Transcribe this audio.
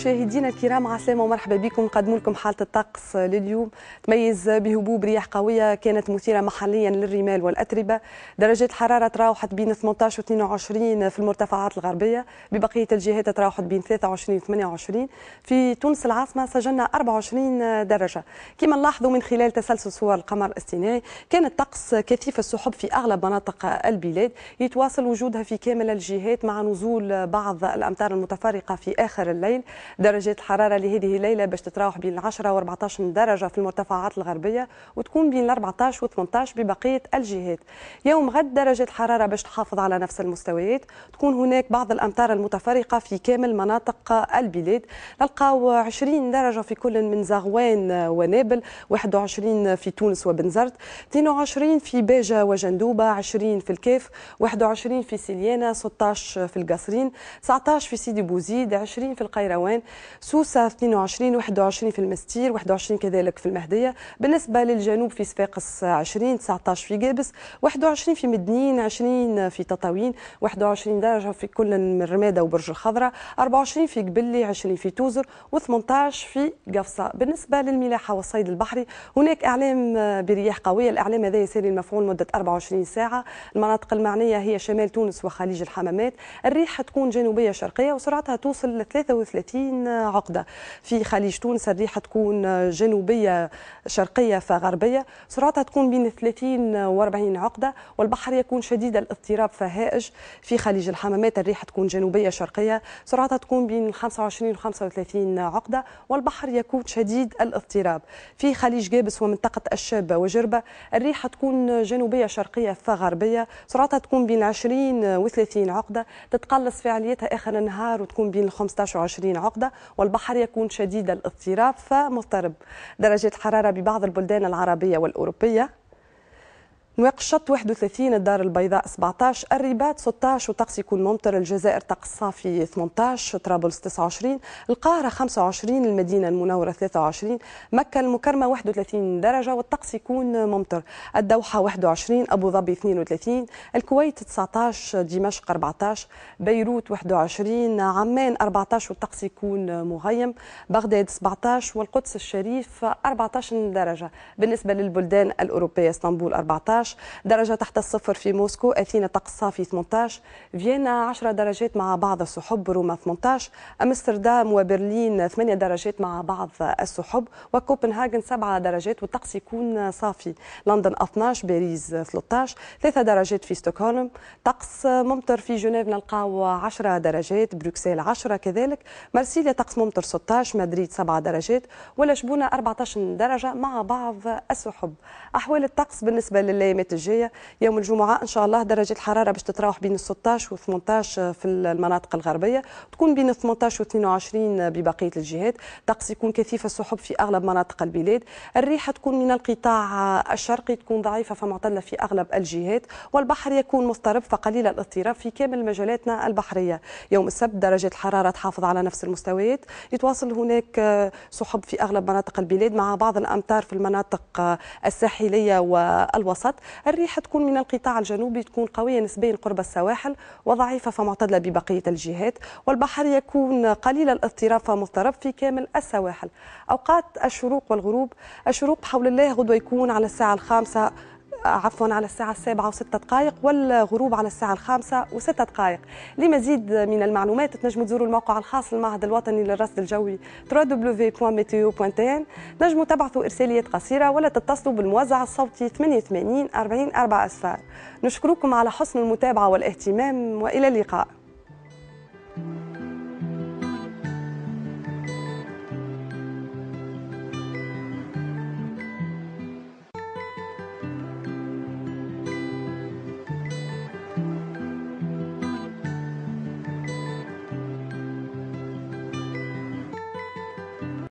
مشاهدينا الكرام عسلامة ومرحبا بكم نقدم لكم حالة الطقس لليوم تميز بهبوب رياح قوية كانت مثيرة محليا للرمال والأتربة درجات الحرارة تراوحت بين 18 و 22 في المرتفعات الغربية ببقية الجهات تراوحت بين 23 و 28 في تونس العاصمة سجلنا 24 درجة كما نلاحظوا من خلال تسلسل صور القمر الاصطناعي كان الطقس كثيف السحب في أغلب مناطق البلاد يتواصل وجودها في كامل الجهات مع نزول بعض الأمطار المتفرقة في آخر الليل درجات الحرارة لهذه الليلة باش تتراوح بين 10 و14 درجة في المرتفعات الغربية وتكون بين 14 و18 ببقية الجهات يوم غد درجة الحرارة باش تحافظ على نفس المستويات تكون هناك بعض الأمطار المتفرقة في كامل مناطق البلاد نلقاو 20 درجة في كل من زغوان ونابل 21 في تونس وبنزرت 22 في باجة وجندوبة 20 في الكاف 21 في سليانة 16 في القصرين 19 في سيدي بوزيد 20 في القيروان عمان سوسة 22 21 في المستير 21 كذلك في المهدية بالنسبة للجنوب في صفاقس 20 19 في جابس 21 في مدنين 20 في تطاوين 21 درجة في كل من رمادة وبرج الخضراء 24 في قبلي 20 في توزر و18 في قفصة بالنسبة للملاحة والصيد البحري هناك إعلام برياح قوية الإعلام هذا يسير المفعول مدة 24 ساعة المناطق المعنية هي شمال تونس وخليج الحمامات الريح تكون جنوبية شرقية وسرعتها توصل ل 33 30 عقدة في خليج تونس الريحة تكون جنوبية شرقية فغربية سرعتها تكون بين 30 و 40 عقدة والبحر يكون شديد الاضطراب فهائج في خليج الحمامات الريحة تكون جنوبية شرقية سرعتها تكون بين 25 و 35 عقدة والبحر يكون شديد الاضطراب في خليج جابس ومنطقة الشابة وجربة الريحة تكون جنوبية شرقية فغربية سرعتها تكون بين 20 و 30 عقدة تتقلص فعاليتها آخر النهار وتكون بين 15 و 20 عقدة واحدة والبحر يكون شديد الاضطراب فمضطرب درجة حرارة ببعض البلدان العربية والأوروبية نواقشط 31 الدار البيضاء 17 الرباط 16 وطقس يكون ممطر الجزائر طقس صافي 18 طرابلس 29 القاهرة 25 المدينة المنورة 23 مكة المكرمة 31 درجة والطقس يكون ممطر الدوحة 21 أبو ظبي 32 الكويت 19 دمشق 14 بيروت 21 عمان 14 والطقس يكون مغيم بغداد 17 والقدس الشريف 14 درجة بالنسبة للبلدان الأوروبية اسطنبول 14 17 درجة تحت الصفر في موسكو أثينا طقس صافي 18 فيينا 10 درجات مع بعض السحب روما 18 أمستردام وبرلين 8 درجات مع بعض السحب وكوبنهاغن 7 درجات والطقس يكون صافي لندن 12 باريس 13 3 درجات في ستوكهولم طقس ممطر في جنيف نلقاو 10 درجات بروكسل 10 كذلك مرسيليا طقس ممطر 16 مدريد 7 درجات ولا شبونه 14 درجة مع بعض السحب أحوال الطقس بالنسبة لليل الايامات الجايه يوم الجمعه ان شاء الله درجه الحراره باش تتراوح بين 16 و 18 في المناطق الغربيه تكون بين 18 و 22 ببقيه الجهات طقس يكون كثيف السحب في اغلب مناطق البلاد الريحه تكون من القطاع الشرقي تكون ضعيفه فمعتله في اغلب الجهات والبحر يكون مضطرب فقليل الاضطراب في كامل مجالاتنا البحريه يوم السبت درجه الحراره تحافظ على نفس المستويات يتواصل هناك سحب في اغلب مناطق البلاد مع بعض الامطار في المناطق الساحليه والوسط الريح تكون من القطاع الجنوبي تكون قوية نسبيا قرب السواحل وضعيفة فمعتدلة ببقية الجهات والبحر يكون قليل الاضطراب فمضطرب في كامل السواحل أوقات الشروق والغروب الشروق حول الله غدوة يكون على الساعة الخامسة عفوا على الساعة السابعة وستة دقائق والغروب على الساعة الخامسة وستة دقائق لمزيد من المعلومات تنجموا تزوروا الموقع الخاص للمعهد الوطني للرصد الجوي www.meteo.tn نجموا تبعثوا إرساليات قصيرة ولا تتصلوا بالموزع الصوتي 88 40 4 أسفار نشكركم على حسن المتابعة والاهتمام وإلى اللقاء